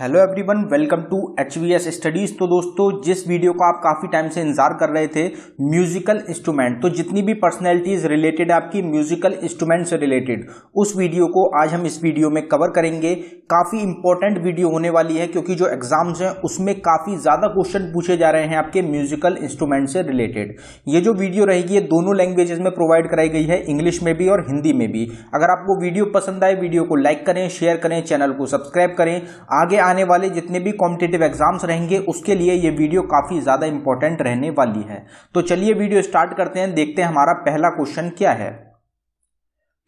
hello everyone welcome to H V S studies तो दोस्तों जिस वीडियो को आप काफ़ी टाइम से इंतजार कर रहे थे म्यूजिकल इंस्ट्रूमेंट तो जितनी भी पर्सनैलिटीज़ रिलेटेड आपकी म्यूजिकल इंस्ट्रूमेंट से रिलेटेड उस वीडियो को आज हम इस वीडियो में कवर करेंगे काफ़ी इंपॉर्टेंट वीडियो होने वाली है क्योंकि जो एग्जाम्स हैं उसमें काफ़ी ज़्यादा क्वेश्चन पूछे जा रहे हैं आपके म्यूजिकल इंस्ट्रूमेंट से रिलेटेड ये जो वीडियो रहेगी ये दोनों लैंग्वेजेस में प्रोवाइड कराई गई है इंग्लिश में भी और हिंदी में भी अगर आपको वीडियो पसंद आए वीडियो को लाइक करें शेयर करें चैनल को सब्सक्राइब करें आगे आने वाले जितने भी कॉम्पिटेटिव एग्जाम्स रहेंगे उसके लिए ये वीडियो काफ़ी ज़्यादा इंपॉर्टेंट रहने वाली है तो चलिए वीडियो स्टार्ट करते हैं देखते हैं हमारा पहला क्वेश्चन क्या है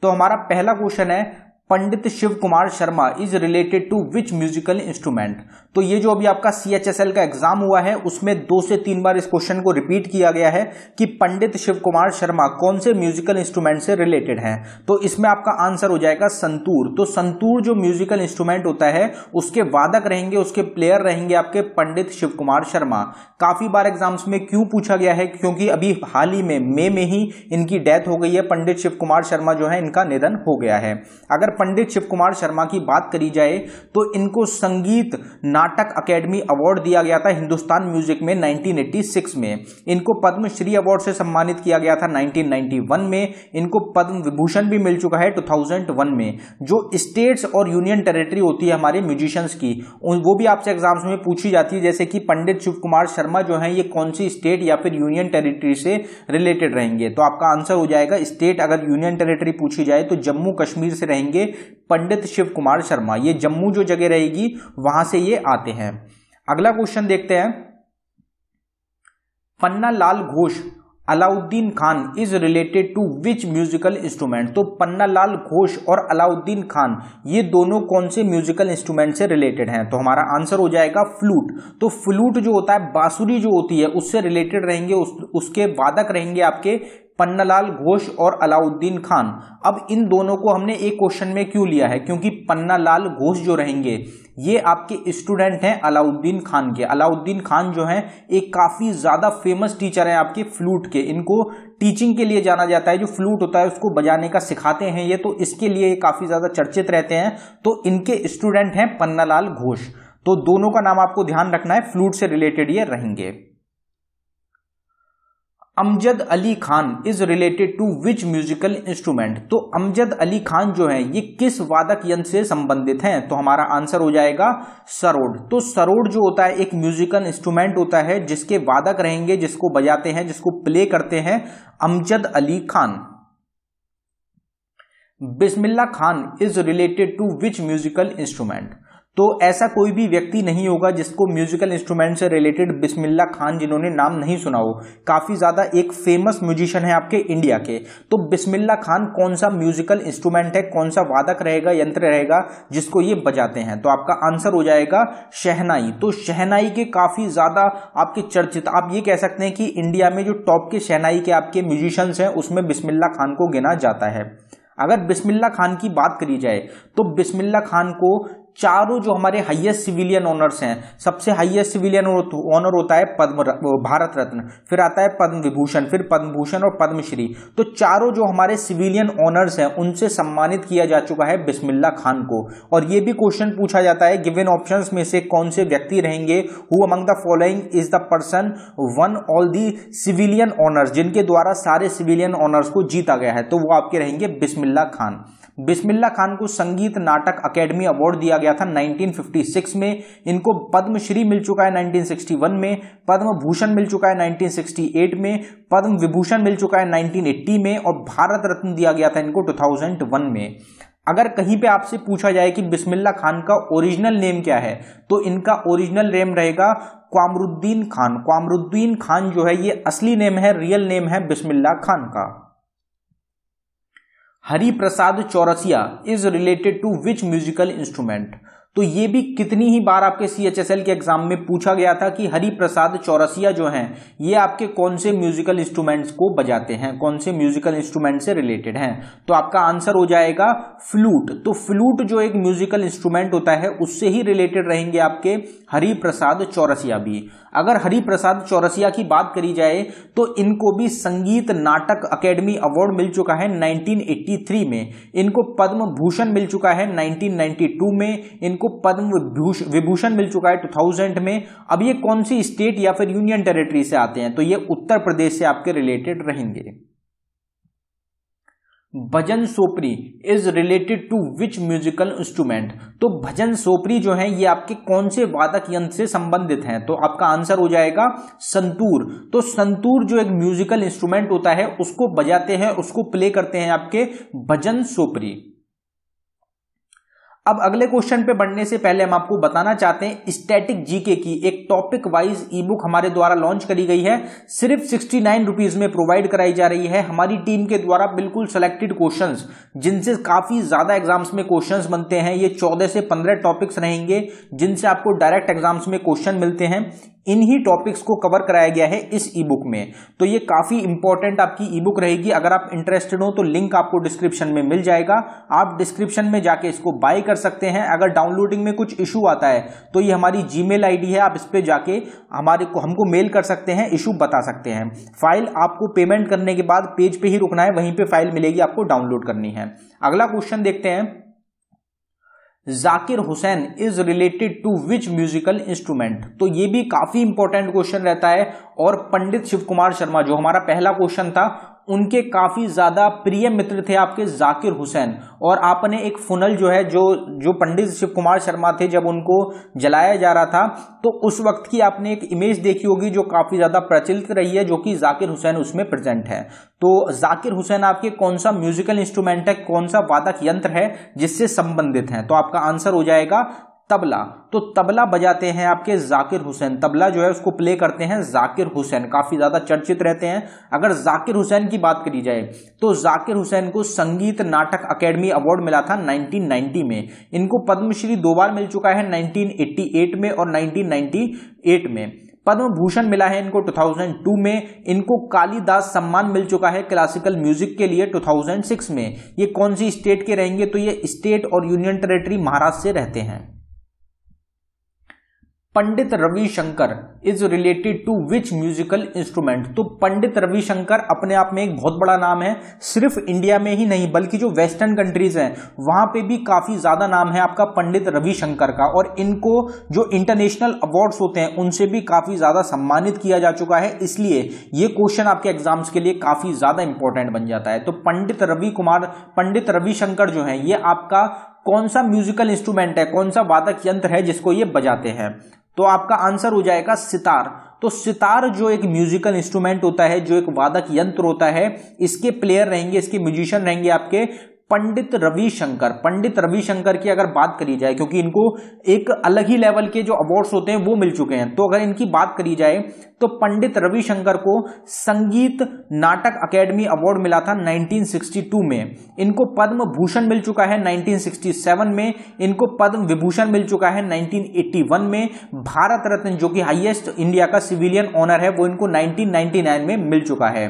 तो हमारा पहला क्वेश्चन है Pandit Shiv Kumar Sharma is related to which musical instrument तो ये जो अभी आपका सी एच एस एल का एग्जाम हुआ है उसमें दो से तीन बार इस क्वेश्चन को रिपीट किया गया है कि पंडित शिव कुमार शर्मा कौन से म्यूजिकल इंस्ट्रूमेंट से रिलेटेड हैं तो इसमें आपका आंसर हो जाएगा संतूर तो संतूर जो म्यूजिकल इंस्ट्रूमेंट होता है उसके वादक रहेंगे उसके प्लेयर रहेंगे आपके पंडित शिव कुमार शर्मा काफी बार एग्जाम्स में क्यों पूछा गया है क्योंकि अभी हाल ही में मे में ही इनकी डेथ हो गई है पंडित शिव कुमार शर्मा जो है इनका निधन हो गया है अगर पंडित शिव कुमार शर्मा की बात करी जाए तो इनको संगीत नाटक अकेडमी अवार्ड दिया गया था हिंदुस्तान म्यूजिक में 1986 में इनको पद्मश्री अवार्ड से सम्मानित किया गया था 1991 में इनको पद्म विभूषण भी मिल चुका है 2001 में जो स्टेट्स और यूनियन टेरिटरी होती है हमारे म्यूजिशियंस की वो भी आपसे एग्जाम्स में पूछी जाती है जैसे कि पंडित शिव कुमार शर्मा जो है ये कौन सी स्टेट या फिर यूनियन टेरिटरी से रिलेटेड रहेंगे तो आपका आंसर हो जाएगा स्टेट अगर यूनियन टेरिटरी पूछी जाए तो जम्मू कश्मीर से रहेंगे पंडित शिव कुमार शर्मा ये जम्मू जो जगह रहेगी वहां से ये आते हैं अगला क्वेश्चन देखते हैं Panna Lal Ghosh Alauddin Khan is related to which musical instrument तो पन्ना लाल घोष और अलाउद्दीन खान ये दोनों कौन से म्यूजिकल इंस्ट्रूमेंट से रिलेटेड हैं तो हमारा आंसर हो जाएगा फ्लूट तो फ्लूट जो होता है बांसुरी जो होती है उससे रिलेटेड रहेंगे उस, उसके वादक रहेंगे आपके पन्नालाल घोष और अलाउद्दीन खान अब इन दोनों को हमने एक क्वेश्चन में क्यों लिया है क्योंकि पन्नालाल घोष जो रहेंगे ये आपके स्टूडेंट हैं अलाउद्दीन खान के अलाउद्दीन खान जो हैं एक काफ़ी ज़्यादा फेमस टीचर हैं आपके फ्लूट के इनको टीचिंग के लिए जाना जाता है जो फ्लूट होता है उसको बजाने का सिखाते हैं ये तो इसके लिए काफ़ी ज़्यादा चर्चित रहते हैं तो इनके स्टूडेंट हैं पन्नालाल घोष तो दोनों का नाम आपको ध्यान रखना है फ्लूट से रिलेटेड ये रहेंगे Amjad Ali Khan is related to which musical instrument तो अमजद अली खान जो है ये किस वादक यंत्र से संबंधित हैं तो हमारा आंसर हो जाएगा सरोड तो सरोड जो होता है एक म्यूजिकल इंस्ट्रूमेंट होता है जिसके वादक रहेंगे जिसको बजाते हैं जिसको प्ले करते हैं Amjad Ali Khan Bismillah Khan is related to which musical instrument तो ऐसा कोई भी व्यक्ति नहीं होगा जिसको म्यूजिकल इंस्ट्रूमेंट से रिलेटेड बिस्मिल्ला खान जिन्होंने नाम नहीं सुना हो काफ़ी ज़्यादा एक फेमस म्यूजिशियन है आपके इंडिया के तो बिस्मिल्ला खान कौन सा म्यूजिकल इंस्ट्रूमेंट है कौन सा वादक रहेगा यंत्र रहेगा जिसको ये बजाते हैं तो आपका आंसर हो जाएगा शहनाई तो शहनाई के काफ़ी ज़्यादा आपके चर्चित आप ये कह सकते हैं कि इंडिया में जो टॉप के शहनाई के आपके म्यूजिशियंस हैं उसमें बिस्मिल्ला खान को गिना जाता है अगर बिस्मिल्ला खान की बात करी जाए तो बिस्मिल्ला खान को चारों जो हमारे हाईएस्ट सिविलियन ऑनर्स हैं सबसे हाईएस्ट सिविलियन ऑनर होता है पद्म भारत रत्न फिर आता है पद्म विभूषण फिर पद्म भूषण और पद्मश्री तो चारों जो हमारे सिविलियन ऑनर्स हैं उनसे सम्मानित किया जा चुका है बिस्मिल्ला खान को और ये भी क्वेश्चन पूछा जाता है गिवन ऑप्शन में से कौन से व्यक्ति रहेंगे who among the following is the person won all the civilian honours जिनके द्वारा सारे सिविलियन ऑनर्स को जीता गया है तो वो आपके रहेंगे बिस्मिल्ला खान बिस्मिल्ला खान को संगीत नाटक अकेडमी अवार्ड दिया गया था 1956 में इनको पद्मश्री मिल चुका है 1961 में पद्म भूषण मिल चुका है 1968 में पद्म विभूषण मिल चुका है 1980 में और भारत रत्न दिया गया था इनको 2001 में अगर कहीं पे आपसे पूछा जाए कि बिस्मिल्ला खान का ओरिजिनल नेम क्या है तो इनका ओरिजिनल नेम रहेगा क्वामरुद्दीन खान क्वामरुद्दीन खान जो है ये असली नेम है रियल नेम है बिस्मिल्ला खान का Hariprasad Chaurasia is related to which musical instrument तो ये भी कितनी ही बार आपके सी के एग्जाम में पूछा गया था कि हरि प्रसाद चौरसिया जो हैं ये आपके कौन से म्यूजिकल इंस्ट्रूमेंट्स को बजाते हैं कौन से म्यूजिकल इंस्ट्रूमेंट से रिलेटेड हैं तो आपका आंसर हो जाएगा फ्लूट तो फ्लूट जो एक म्यूजिकल इंस्ट्रूमेंट होता है उससे ही रिलेटेड रहेंगे आपके हरिप्रसाद प्रसाद चौरसिया भी अगर हरिप्रसाद प्रसाद चौरसिया की बात करी जाए तो इनको भी संगीत नाटक अकेडमी अवार्ड मिल चुका है नाइनटीन में इनको पद्म भूषण मिल चुका है नाइनटीन में इनको इनको पद्म विभूषण मिल चुका है 2000 में अब ये कौन सी स्टेट या फिर यूनियन टेरिटरी से आते हैं तो ये उत्तर प्रदेश से आपके रिलेटेड रहेंगे Bhajan Sopori is related to which musical instrument तो भजन सोपरी जो है ये आपके कौन से वादक यंत्र से संबंधित हैं तो आपका आंसर हो जाएगा संतूर तो संतूर जो एक म्यूजिकल इंस्ट्रूमेंट होता है उसको बजाते हैं उसको प्ले करते हैं आपके भजन सोपरी अब अगले क्वेश्चन पे बढ़ने से पहले हम आपको बताना चाहते हैं स्टैटिक जीके की एक टॉपिक वाइज ई बुक हमारे द्वारा लॉन्च करी गई है सिर्फ सिक्सटी नाइन रुपीज में प्रोवाइड कराई जा रही है हमारी टीम के द्वारा बिल्कुल सिलेक्टेड क्वेश्चंस जिनसे काफी ज्यादा एग्जाम्स में क्वेश्चंस बनते हैं ये चौदह से पंद्रह टॉपिक्स रहेंगे जिनसे आपको डायरेक्ट एग्जाम्स में क्वेश्चन मिलते हैं इन्हीं टॉपिक्स को कवर कराया गया है इस ई बुक में तो ये काफ़ी इंपॉर्टेंट आपकी ई बुक रहेगी अगर आप इंटरेस्टेड हो तो लिंक आपको डिस्क्रिप्शन में मिल जाएगा आप डिस्क्रिप्शन में जाके इसको बाय कर सकते हैं अगर डाउनलोडिंग में कुछ इशू आता है तो ये हमारी जी मेल है आप इस पर जाके हमारे को हमको मेल कर सकते हैं इशू बता सकते हैं फाइल आपको पेमेंट करने के बाद पेज पे ही रुकना है वहीं पर फाइल मिलेगी आपको डाउनलोड करनी है अगला क्वेश्चन देखते हैं Zakir Hussain is related to which musical instrument तो ये भी काफी इंपॉर्टेंट क्वेश्चन रहता है और पंडित शिव कुमार शर्मा जो हमारा पहला क्वेश्चन था उनके काफ़ी ज़्यादा प्रिय मित्र थे आपके जाकिर हुसैन और आपने एक फुनल जो है जो जो पंडित शिव कुमार शर्मा थे जब उनको जलाया जा रहा था तो उस वक्त की आपने एक इमेज देखी होगी जो काफ़ी ज़्यादा प्रचलित रही है जो कि जाकिर हुसैन उसमें प्रेजेंट है तो जाकिर हुसैन आपके कौन सा म्यूजिकल इंस्ट्रूमेंट है कौन सा वादक यंत्र है जिससे संबंधित है तो आपका आंसर हो जाएगा तबला तो तबला बजाते हैं आपके जाकिर हुसैन तबला जो है उसको प्ले करते हैं जाकिर हुसैन काफ़ी ज़्यादा चर्चित रहते हैं अगर जाकिर हुसैन की बात करी जाए तो जाकिर हुसैन को संगीत नाटक अकेडमी अवार्ड मिला था 1990 में इनको पद्मश्री दो बार मिल चुका है 1988 में और 1998 में पद्म भूषण मिला है इनको 2002 में इनको कालीदास सम्मान मिल चुका है क्लासिकल म्यूजिक के लिए 2006 में ये कौन सी स्टेट के रहेंगे तो ये स्टेट और यूनियन टेरेटरी महाराष्ट्र से रहते हैं Pandit Ravishankar is related to which musical instrument तो पंडित रविशंकर अपने आप में एक बहुत बड़ा नाम है सिर्फ इंडिया में ही नहीं बल्कि जो वेस्टर्न कंट्रीज हैं वहां पे भी काफी ज्यादा नाम है आपका पंडित रविशंकर का और इनको जो इंटरनेशनल अवार्ड्स होते हैं उनसे भी काफी ज्यादा सम्मानित किया जा चुका है इसलिए ये क्वेश्चन आपके एग्जाम्स के लिए काफी ज्यादा इंपॉर्टेंट बन जाता है तो पंडित रवि कुमार पंडित रविशंकर जो है ये आपका कौन सा म्यूजिकल इंस्ट्रूमेंट है कौन सा वादक यंत्र है जिसको ये बजाते हैं तो आपका आंसर हो जाएगा सितार तो सितार जो एक म्यूजिकल इंस्ट्रूमेंट होता है जो एक वादक यंत्र होता है इसके प्लेयर रहेंगे इसके म्यूजिशियन रहेंगे आपके पंडित रविशंकर पंडित रविशंकर की अगर बात करी जाए क्योंकि इनको एक अलग ही लेवल के जो अवार्ड्स होते हैं वो मिल चुके हैं तो अगर इनकी बात करी जाए तो पंडित रविशंकर को संगीत नाटक अकेडमी अवार्ड मिला था 1962 में इनको पद्म भूषण मिल चुका है 1967 में इनको पद्म विभूषण मिल चुका है 1981 में भारत रत्न जो कि हाइएस्ट इंडिया का सिविलियन ऑनर है वो इनको 1999 में मिल चुका है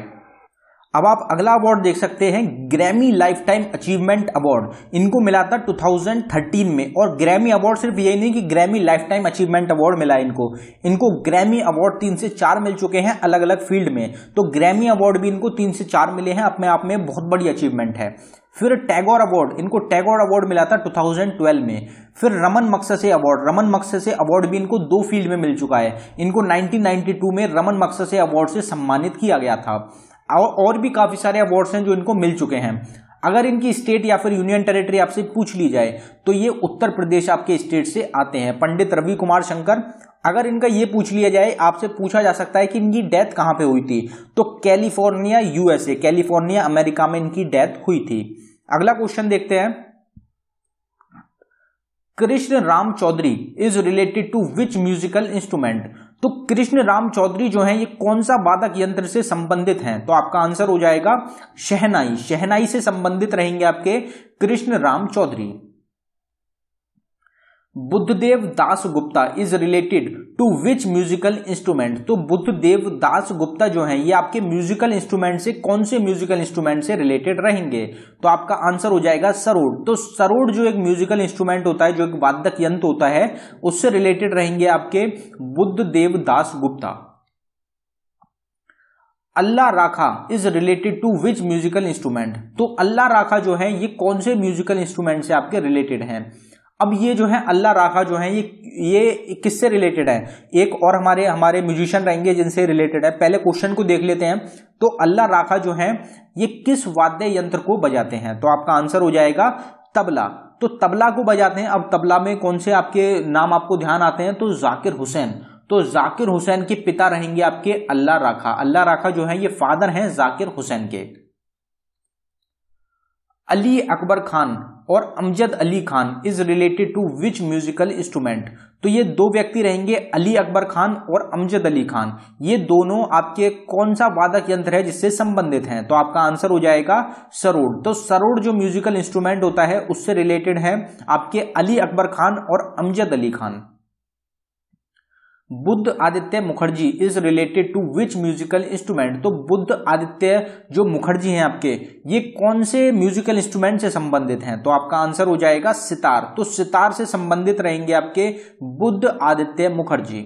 अब आप अगला अवार्ड देख सकते हैं Grammy lifetime achievement award इनको मिला था 2013 में और ग्रैमी अवार्ड सिर्फ यही नहीं कि Grammy lifetime achievement award मिला इनको इनको ग्रैमी अवार्ड तीन से चार मिल चुके हैं अलग अलग फील्ड में तो ग्रैमी अवार्ड भी इनको तीन से चार मिले हैं अपने आप में बहुत बड़ी अचीवमेंट है फिर टैगोर अवार्ड इनको टैगोर अवार्ड मिला था 2012 में फिर Ramon Magsaysay award Ramon Magsaysay award भी इनको दो फील्ड में मिल चुका है इनको 1992 में रमन मक्ससे अवार्ड से सम्मानित किया गया था और भी काफ़ी सारे अवार्ड्स हैं जो इनको मिल चुके हैं अगर इनकी स्टेट या फिर यूनियन टेरिटरी आपसे पूछ ली जाए तो ये उत्तर प्रदेश आपके स्टेट से आते हैं पंडित रवि कुमार शंकर अगर इनका ये पूछ लिया जाए आपसे पूछा जा सकता है कि इनकी डेथ कहाँ पे हुई थी तो कैलिफोर्निया यूएसए कैलिफोर्निया अमेरिका में इनकी डेथ हुई थी अगला क्वेश्चन देखते हैं Krishna Ram Chaudhary is related to which musical instrument तो कृष्ण राम चौधरी जो हैं ये कौन सा वादक यंत्र से संबंधित हैं तो आपका आंसर हो जाएगा शहनाई शहनाई से संबंधित रहेंगे आपके Krishna Ram Chaudhary Buddhadev Das Gupta is related to which musical instrument तो बुद्धदेव दास गुप्ता जो है ये आपके म्यूजिकल इंस्ट्रूमेंट से कौन से म्यूजिकल इंस्ट्रूमेंट से रिलेटेड रहेंगे तो आपका आंसर हो जाएगा सरोड तो सरोड जो एक म्यूजिकल इंस्ट्रूमेंट होता है जो एक वादक यंत्र होता है उससे रिलेटेड रहेंगे आपके Buddhadev Das Gupta Allah Rakha is related to which musical instrument तो अल्लाह राखा जो है ये कौन से म्यूजिकल इंस्ट्रूमेंट से आपके रिलेटेड हैं अब ये जो है अल्लाह राखा जो है ये ये किससे रिलेटेड है एक और हमारे हमारे म्यूजिशियन रहेंगे जिनसे रिलेटेड है पहले क्वेश्चन को देख लेते हैं तो अल्लाह राखा जो है ये किस वाद्य यंत्र को बजाते हैं तो आपका आंसर हो जाएगा तबला तो तबला को बजाते हैं अब तबला में कौन से आपके नाम आपको ध्यान आते हैं तो जाकिर हुसैन तो जाकिर हुसैन के पिता रहेंगे आपके अल्लाह राखा अल्लाह राखा जो है ये फादर हैं जाकिर हुसैन के अली अकबर खान और Amjad Ali Khan is related to which musical instrument तो ये दो व्यक्ति रहेंगे अली अकबर खान और अमजद अली खान ये दोनों आपके कौन सा वादक यंत्र है जिससे संबंधित हैं तो आपका आंसर हो जाएगा सरोड तो सरोड जो म्यूजिकल इंस्ट्रूमेंट होता है उससे रिलेटेड है आपके अली अकबर खान और Amjad Ali Khan Buddha Aditya Mukherjee is related to which musical instrument तो बुद्ध आदित्य जो मुखर्जी हैं आपके ये कौन से म्यूजिकल इंस्ट्रूमेंट से संबंधित हैं तो आपका आंसर हो जाएगा सितार तो सितार से संबंधित रहेंगे आपके Buddha Aditya Mukherjee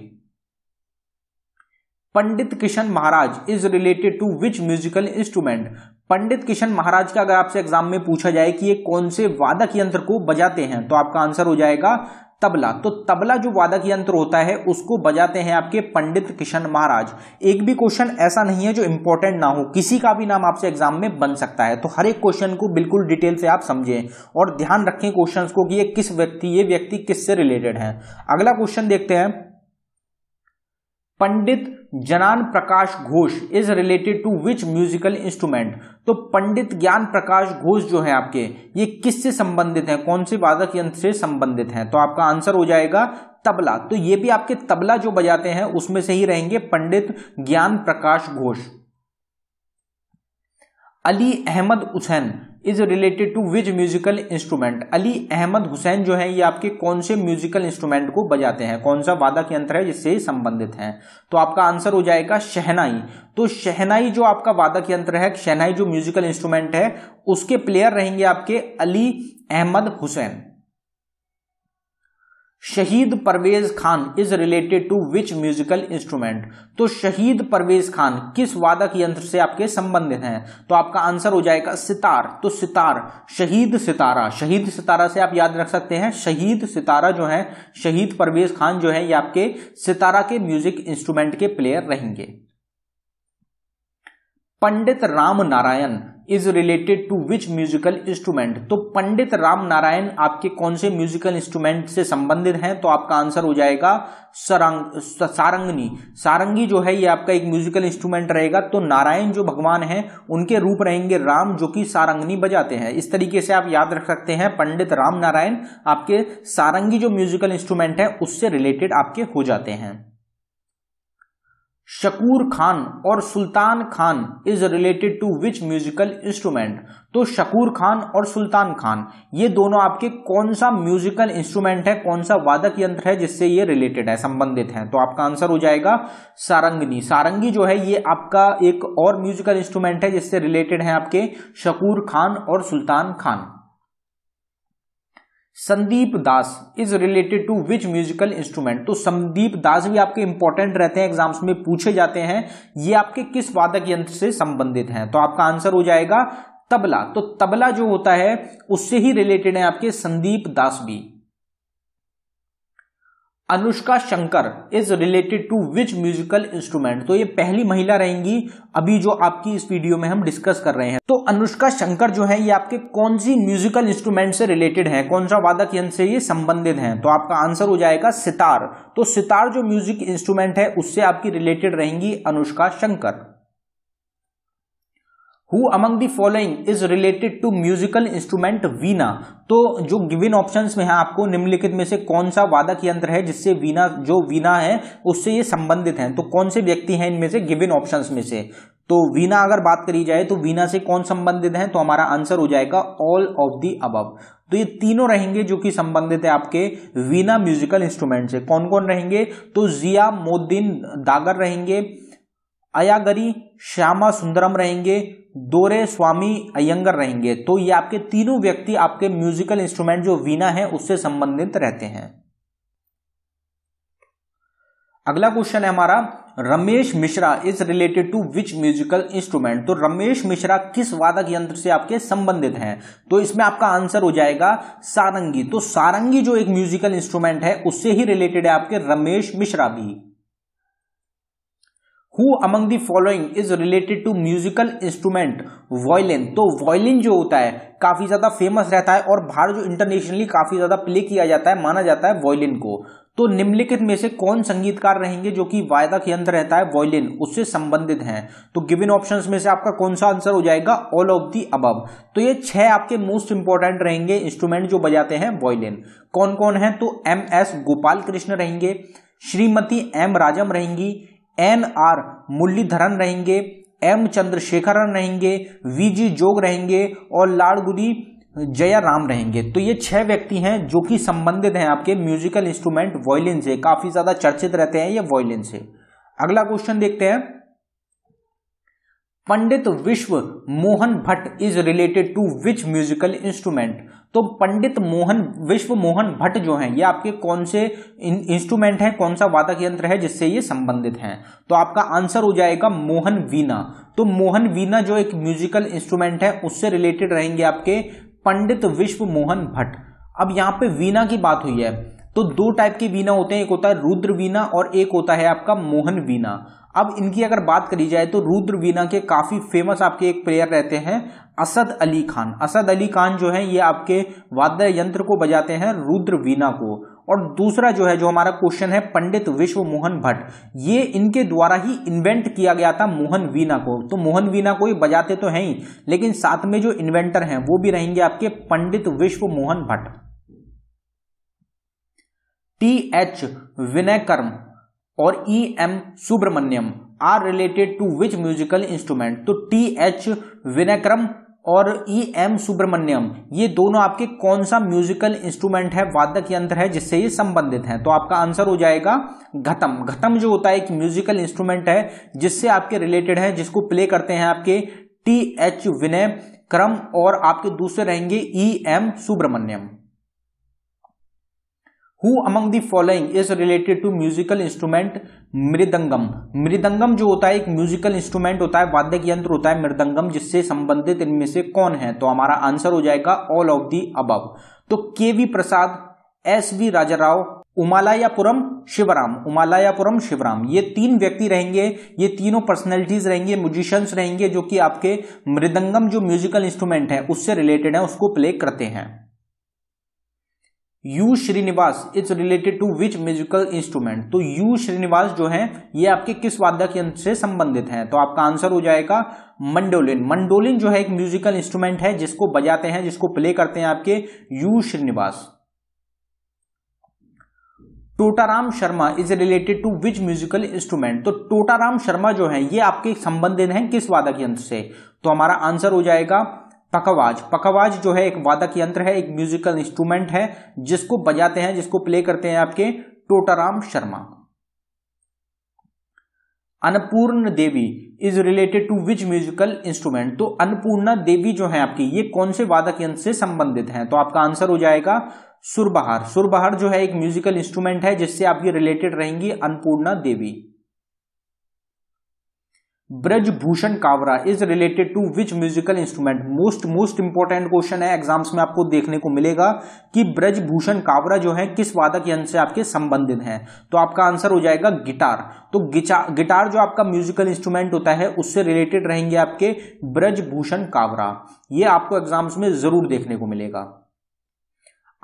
Pandit Kishan Maharaj is related to which musical instrument Pandit Kishan Maharaj का अगर आपसे एग्जाम में पूछा जाए कि ये कौन से वादक यंत्र को बजाते हैं तो आपका आंसर हो जाएगा तबला तो तबला जो वादक यंत्र होता है उसको बजाते हैं आपके पंडित किशन महाराज एक भी क्वेश्चन ऐसा नहीं है जो इंपॉर्टेंट ना हो किसी का भी नाम आपसे एग्जाम में बन सकता है तो हर एक क्वेश्चन को बिल्कुल डिटेल से आप समझें और ध्यान रखें क्वेश्चन को कि ये किस व्यक्ति ये व्यक्ति किससे रिलेटेड है अगला क्वेश्चन देखते हैं Pandit Gyan Prakash Ghosh is related to which musical instrument तो पंडित ज्ञान प्रकाश घोष जो है आपके ये किससे संबंधित हैं कौन से वादक यंत्र से संबंधित हैं तो आपका आंसर हो जाएगा तबला तो ये भी आपके तबला जो बजाते हैं उसमें से ही रहेंगे Pandit Gyan Prakash Ghosh Ali Ahmad Hussain is related to which musical instrument Ali Ahmad Hussain जो है ये आपके कौन से म्यूजिकल इंस्ट्रूमेंट को बजाते हैं कौन सा वादक यंत्र है जिससे संबंधित हैं तो आपका आंसर हो जाएगा शहनाई तो शहनाई जो आपका वादक यंत्र है शहनाई जो म्यूजिकल इंस्ट्रूमेंट है उसके प्लेयर रहेंगे आपके Ali Ahmad Hussain Shahid Parvez Khan is related to which musical instrument तो शहीद परवेज खान किस वादक यंत्र से आपके संबंधित हैं तो आपका आंसर हो जाएगा सितार तो सितार शहीद सितारा शहीद सितारा से आप याद रख सकते हैं शहीद सितारा जो है शहीद परवेज खान जो है ये आपके सितारा के म्यूजिक इंस्ट्रूमेंट के प्लेयर रहेंगे Pandit Ram Narayan is related to which musical instrument तो पंडित राम नारायण आपके कौन से म्यूजिकल इंस्ट्रूमेंट से संबंधित हैं तो आपका आंसर हो जाएगा सरंग सारंगनी सारंगी जो है ये आपका एक म्यूजिकल इंस्ट्रूमेंट रहेगा तो नारायण जो भगवान हैं उनके रूप रहेंगे राम जो कि सारंगनी बजाते हैं इस तरीके से आप याद रख सकते हैं पंडित राम नारायण आपके सारंगी जो म्यूजिकल इंस्ट्रूमेंट है उससे रिलेटेड आपके हो जाते हैं शकूर खान और Sultan Khan is related to which musical instrument तो शकूर खान और सुल्तान खान ये दोनों आपके कौन सा म्यूजिकल इंस्ट्रूमेंट है कौन सा वादक यंत्र है जिससे ये रिलेटेड है संबंधित है तो आपका आंसर हो जाएगा सारंगनी सारंगी जो है ये आपका एक और म्यूजिकल इंस्ट्रूमेंट है जिससे रिलेटेड है आपके शकूर खान और Sultan Khan Sandeep Das is related to which musical instrument तो संदीप दास भी आपके इंपॉर्टेंट रहते हैं एग्जाम्स में पूछे जाते हैं ये आपके किस वादक यंत्र से संबंधित हैं तो आपका आंसर हो जाएगा तबला तो तबला जो होता है उससे ही रिलेटेड है आपके संदीप दास भी Anoushka Shankar is related to which musical instrument तो ये पहली महिला रहेंगी अभी जो आपकी इस वीडियो में हम डिस्कस कर रहे हैं तो अनुष्का शंकर जो है ये आपके कौन सी म्यूजिकल इंस्ट्रूमेंट से रिलेटेड है कौन सा वादक यंत्र से ये संबंधित हैं तो आपका आंसर हो जाएगा सितार तो सितार जो म्यूजिक इंस्ट्रूमेंट है उससे आपकी रिलेटेड रहेंगी Anoushka Shankar who among the following is related to musical instrument veena तो जो गिविन ऑप्शन में है आपको निम्नलिखित में से कौन सा वादक यंत्र है जिससे वीना जो वीना है उससे ये संबंधित है तो कौन से व्यक्ति हैं इनमें से गिविन ऑप्शन में से तो वीना अगर बात करी जाए तो वीना से कौन संबंधित है तो हमारा आंसर हो जाएगा ऑल ऑफ दी अबव तो ये तीनों रहेंगे जो कि संबंधित है आपके वीना म्यूजिकल इंस्ट्रूमेंट से कौन कौन रहेंगे तो जिया मोदीन दागर रहेंगे अयागरी श्यामा सुंदरम रहेंगे दोरे स्वामी अयंगर रहेंगे तो ये आपके तीनों व्यक्ति आपके म्यूजिकल इंस्ट्रूमेंट जो वीणा है उससे संबंधित रहते हैं अगला क्वेश्चन है हमारा Ramesh Mishra is related to which musical instrument तो रमेश मिश्रा किस वादक यंत्र से आपके संबंधित हैं तो इसमें आपका आंसर हो जाएगा सारंगी तो सारंगी जो एक म्यूजिकल इंस्ट्रूमेंट है उससे ही रिलेटेड है आपके रमेश मिश्रा भी who among the following is related to musical instrument violin तो वॉयलिन जो होता है काफ़ी ज़्यादा फेमस रहता है और भारत जो इंटरनेशनली काफ़ी ज़्यादा प्ले किया जाता है माना जाता है वॉयलिन को तो निम्नलिखित में से कौन संगीतकार रहेंगे जो कि के यंत्र रहता है वॉयलिन उससे संबंधित हैं तो गिवन ऑप्शंस में से आपका कौन सा आंसर हो जाएगा ऑल ऑफ दी अबव तो ये छह आपके मोस्ट इंपॉर्टेंट रहेंगे इंस्ट्रूमेंट जो बजाते हैं वॉयलिन कौन कौन है तो एम एस गोपाल कृष्ण रहेंगे श्रीमती एम राजम रहेंगी एन आर मुरलीधरन रहेंगे एम चंद्रशेखरन रहेंगे वी जी जोग रहेंगे और लाड़गुदी जया राम रहेंगे तो ये छह व्यक्ति हैं जो कि संबंधित हैं आपके म्यूजिकल इंस्ट्रूमेंट वॉयलिन से काफी ज्यादा चर्चित रहते हैं ये वॉयलिन से अगला क्वेश्चन देखते हैं Pandit Vishwa Mohan Bhatt is related to which musical instrument तो पंडित मोहन विश्व मोहन भट्ट जो हैं ये आपके कौन से इंस्ट्रूमेंट हैं कौन सा वादक यंत्र है जिससे ये संबंधित हैं तो आपका आंसर हो जाएगा मोहन वीना तो मोहन वीना जो एक म्यूजिकल इंस्ट्रूमेंट है उससे रिलेटेड रहेंगे आपके पंडित विश्व मोहन भट्ट अब यहाँ पे वीना की बात हुई है तो दो टाइप के वीणा होते हैं एक होता है रुद्र वीना और एक होता है आपका मोहन वीना अब इनकी अगर बात करी जाए तो रुद्र वीणा के काफ़ी फेमस आपके एक प्लेयर रहते हैं असद अली खान असद अली खान जो है ये आपके वाद्य यंत्र को बजाते हैं रुद्र वीणा को और दूसरा जो है जो हमारा क्वेश्चन है पंडित विश्व मोहन भट्ट ये इनके द्वारा ही इन्वेंट किया गया था मोहन वीणा को तो मोहन वीणा को बजाते तो हैं ही लेकिन साथ में जो इन्वेंटर हैं वो भी रहेंगे आपके पंडित विश्व मोहन भट्ट टी एच विनयकर्म और E M Subramaniam are related to which musical instrument तो टी एच विनयक्रम और ई एम सुब्रमण्यम ये दोनों आपके कौन सा म्यूजिकल इंस्ट्रूमेंट है वादक यंत्र है जिससे ये संबंधित हैं तो आपका आंसर हो जाएगा घतम घतम जो होता है एक म्यूजिकल इंस्ट्रूमेंट है जिससे आपके रिलेटेड है जिसको प्ले करते हैं आपके टी एच विनय क्रम और आपके दूसरे रहेंगे E M Subramaniam who among the following is related to musical instrument mridangam mridangam जो होता है एक म्यूजिकल इंस्ट्रूमेंट होता है वाद्य यंत्र होता है मृदंगम जिससे संबंधित इनमें से कौन है तो हमारा आंसर हो जाएगा ऑल ऑफ दी अब तो K V Prasad S V Raja Rao Umalayapuram Shivaram Umalayapuram Shivaram ये तीन व्यक्ति रहेंगे ये तीनों पर्सनैलिटीज रहेंगे म्यूजिशियंस रहेंगे जो कि आपके मृदंगम जो म्यूजिकल इंस्ट्रूमेंट है उससे रिलेटेड है उसको प्ले करते हैं U Srinivas it's related to which musical instrument तो यू श्रीनिवास जो है ये आपके किस वाद्यक यंत्र से संबंधित हैं तो आपका आंसर हो जाएगा मंडोलिन मंडोलिन जो है एक म्यूजिकल इंस्ट्रूमेंट है जिसको बजाते हैं जिसको प्ले करते हैं आपके U Srinivas Totaram Sharma is related to which musical instrument तो टोटाराम शर्मा जो है ये आपके संबंधित हैं किस वादक यंत्र से तो हमारा आंसर हो जाएगा पकवाज पकवाज जो है एक वादक यंत्र है एक म्यूजिकल इंस्ट्रूमेंट है जिसको बजाते हैं जिसको प्ले करते हैं आपके Totaram Sharma Annapurna Devi is related to which musical instrument तो अन्नपूर्णा देवी जो है आपकी ये कौन से वादक यंत्र से संबंधित हैं तो आपका आंसर हो जाएगा सुरबहार सुरबहार जो है एक म्यूजिकल इंस्ट्रूमेंट है जिससे आपकी रिलेटेड रहेंगी Annapurna Devi Brajbhushan Kabra is related to which musical instrument most most important question है एग्जाम्स में आपको देखने को मिलेगा कि ब्रजभूषण कावरा जो है किस वादक यंत्र से आपके संबंधित हैं तो आपका आंसर हो जाएगा गिटार तो गिटार जो आपका म्यूजिकल इंस्ट्रूमेंट होता है उससे रिलेटेड रहेंगे आपके ब्रजभूषण कावरा ये आपको एग्जाम्स में जरूर देखने को मिलेगा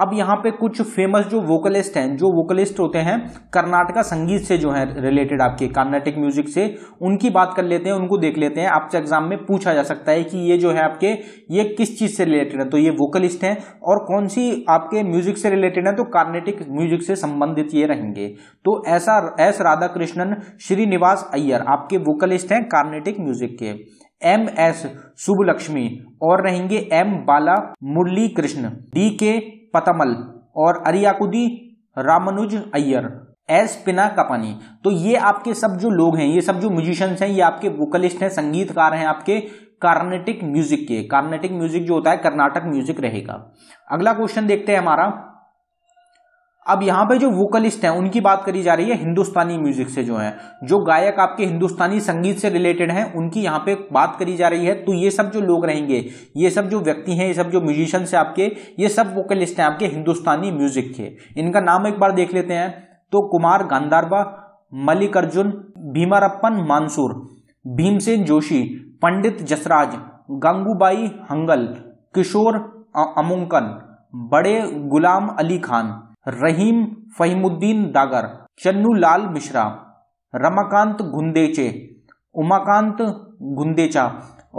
अब यहाँ पे कुछ फेमस जो वोकलिस्ट हैं जो वोकलिस्ट होते हैं कर्नाटका संगीत से जो है रिलेटेड आपके कार्नेटिक म्यूजिक से उनकी बात कर लेते हैं उनको देख लेते हैं आपसे एग्जाम में पूछा जा सकता है कि ये जो है आपके ये किस चीज़ से रिलेटेड है तो ये वोकलिस्ट हैं और कौन सी आपके म्यूजिक से रिलेटेड है तो कार्नेटिक म्यूजिक से संबंधित ये रहेंगे तो ऐसा एस राधा कृष्णन श्रीनिवास अय्यर आपके वोकलिस्ट हैं कार्नेटिक म्यूजिक के एम एस लक्ष्मी और रहेंगे M Bala Murali Krishna D K Pattammal और अरियाकुदी रामानुज अय्यर एस पिना कपानी तो ये आपके सब जो लोग हैं ये सब जो म्यूजिशियंस हैं ये आपके वोकलिस्ट हैं संगीतकार हैं आपके कार्नेटिक म्यूजिक के कार्नेटिक म्यूजिक जो होता है कर्नाटक म्यूजिक रहेगा अगला क्वेश्चन देखते हैं हमारा अब यहाँ पे जो वोकलिस्ट हैं उनकी बात करी जा रही है हिंदुस्तानी म्यूजिक से जो है जो गायक आपके हिंदुस्तानी संगीत से रिलेटेड हैं उनकी यहाँ पे बात करी जा रही है तो ये सब जो लोग रहेंगे ये सब जो व्यक्ति हैं ये सब जो म्यूजिशियंस हैं आपके ये सब वोकलिस्ट हैं आपके हिंदुस्तानी म्यूजिक के इनका नाम एक बार देख लेते हैं तो कुमार गांधारवा मल्लिकार्जुन भीमारप्पन मानसूर भीमसेन जोशी पंडित जसराज गंगूबाई हंगल किशोर अमुंकन बड़े गुलाम अली खान रहीम फहीमुद्दीन दागर चन्नू लाल मिश्रा रमाकांत गुंदेचे उमाकांत गुंदेचा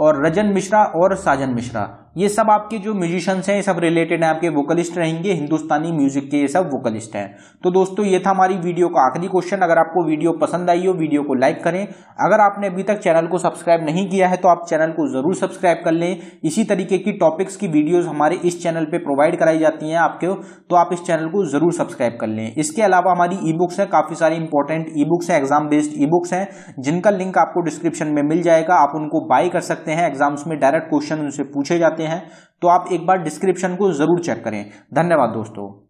और रजन मिश्रा और साजन मिश्रा ये सब आपके जो म्यूजिशियंस हैं ये सब रिलेटेड हैं आपके वोकलिस्ट रहेंगे हिंदुस्तानी म्यूजिक के ये सब वोकलिस्ट हैं तो दोस्तों ये था हमारी वीडियो का आखिरी क्वेश्चन अगर आपको वीडियो पसंद आई हो वीडियो को लाइक करें अगर आपने अभी तक चैनल को सब्सक्राइब नहीं किया है तो आप चैनल को जरूर सब्सक्राइब कर लें इसी तरीके की टॉपिक्स की वीडियोज हमारे इस चैनल पर प्रोवाइड कराई जाती हैं आपके तो आप इस चैनल को जरूर सब्सक्राइब कर लें इसके अलावा हमारी ई बुक्स हैं काफी सारी इंपॉर्टेंट ई बुक्स हैं एग्जाम बेस्ड ई बुक्स हैं जिनका लिंक आपको डिस्क्रिप्शन में मिल जाएगा आप उनको बाय कर सकते हैं एग्जाम्स में डायरेक्ट क्वेश्चन उनसे पूछे जाते हैं में है तो आप एक बार डिस्क्रिप्शन को ज़रूर चेक करें धन्यवाद दोस्तों